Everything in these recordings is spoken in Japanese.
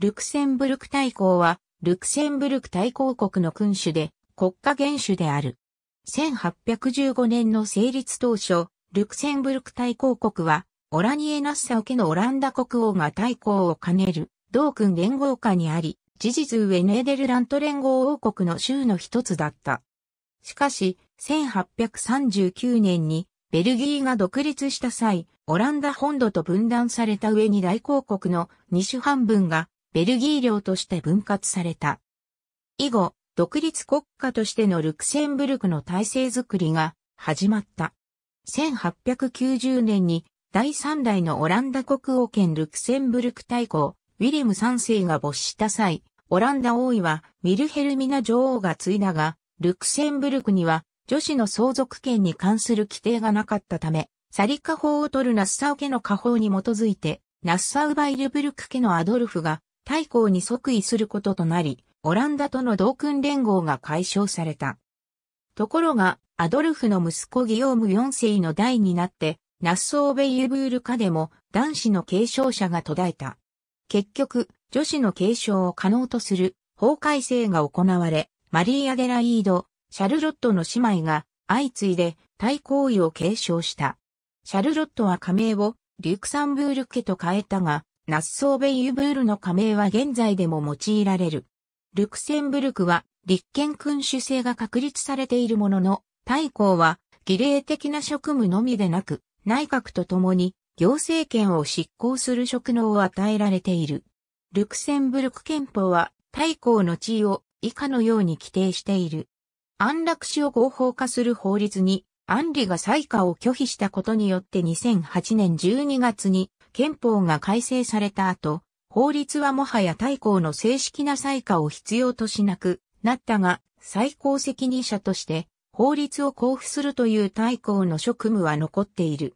ルクセンブルク大公は、ルクセンブルク大公国の君主で、国家元首である。1815年の成立当初、ルクセンブルク大公国は、オラニエ・ナッサオ家のオランダ国王が大公を兼ねる、同君連合下にあり、事実上ネーデルラント連合王国の州の一つだった。しかし、1839年にベルギーが独立した際、オランダ本土と分断された上に大公国の2種半分がベルギー領として分割された。以後、独立国家としてのルクセンブルクの体制づくりが始まった。1890年に第3代のオランダ国王兼ルクセンブルク大公、ウィレム3世が没した際、オランダ王位はミルヘルミナ女王が継いだが、ルクセンブルクには女子の相続権に関する規定がなかったため、サリカ法を取るナッサウ家の家法に基づいて、ナッサウバイルブルク家のアドルフが大公に即位することとなり、オランダとの同訓連合が解消された。ところが、アドルフの息子ギオーム4世の代になって、ナッソーベイユブール家でも男子の継承者が途絶えた。結局、女子の継承を可能とする法改正が行われ、マリー・アデライード、シャルロットの姉妹が相次いで対公位を継承した。シャルロットは加盟をリュクサンブール家と変えたが、ナッソーベイユブールの加盟は現在でも用いられる。ルクセンブルクは立憲君主制が確立されているものの、大公は儀礼的な職務のみでなく、内閣とともに行政権を執行する職能を与えられている。ルクセンブルク憲法は大公の地位を以下のように規定している。安楽死を合法化する法律に、安理が採火を拒否したことによって2008年12月に憲法が改正された後、法律はもはや大公の正式な裁可を必要としなくなったが、最高責任者として法律を交付するという大公の職務は残っている。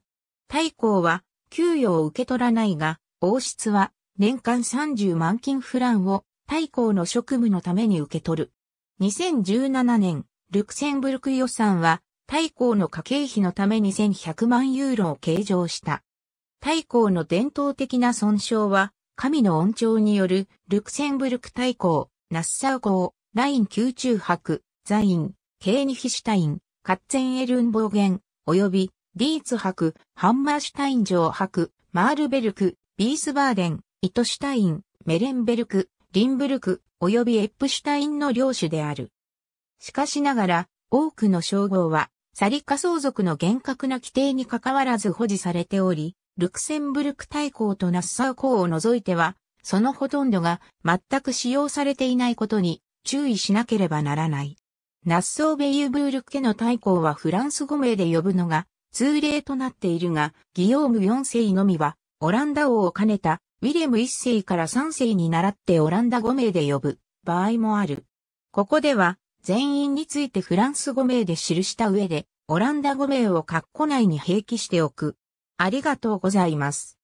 大公は給与を受け取らないが、王室は年間30万金フランを大公の職務のために受け取る。2017年、ルクセンブルク予算は大公の家計費のために1100万ユーロを計上した。太閤の伝統的な尊称は、神の恩寵による、ルクセンブルク太閤、ナッサウ公、ライン宮中博、ザイン、ケーニヒシュタイン、カッツェンエルン暴言、及び、リーツ博、ハンマーシュタイン城博、マールベルク、ビースバーデン、イトシュタイン、メレンベルク、リンブルク、及びエップシュタインの領主である。しかしながら、多くの称号は、サリカ相続の厳格な規定に関わらず保持されており、ルクセンブルク大公とナッサー公を除いては、そのほとんどが全く使用されていないことに注意しなければならない。ナッソーベユブール家の大公はフランス語名で呼ぶのが通例となっているが、ギヨーム4世のみは、オランダ王を兼ねたウィレム1世から3世に倣ってオランダ語名で呼ぶ場合もある。ここでは、全員についてフランス語名で記した上で、オランダ語名を括弧内に併記しておくありがとうございます。